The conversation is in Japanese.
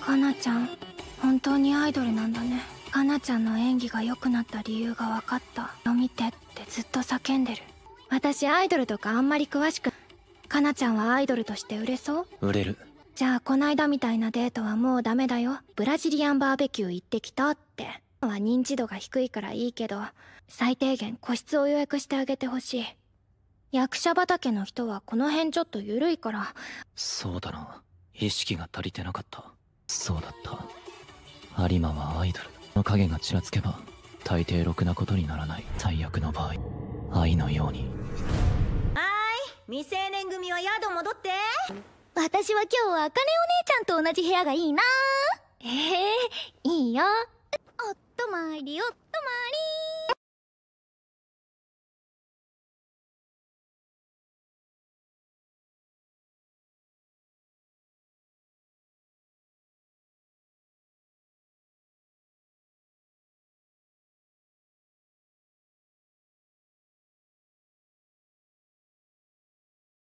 かなちゃん本当にアイドルなんだねかなちゃんの演技が良くなった理由が分かった「の見て」ってずっと叫んでる私アイドルとかあんまり詳しくかなちゃんはアイドルとして売れそう売れるじゃあこないだみたいなデートはもうダメだよブラジリアンバーベキュー行ってきたっては認知度が低いからいいけど最低限個室を予約してあげてほしい役者畑の人はこの辺ちょっと緩いからそうだな意識が足りてなかったそうだった有馬はアイドルの影がちらつけば大抵ろくなことにならない最悪の場合愛のようにはーい未成年組は宿戻って私は今日は茜お姉ちゃんと同じ部屋がいいなええー、いいよおっとまいりよっ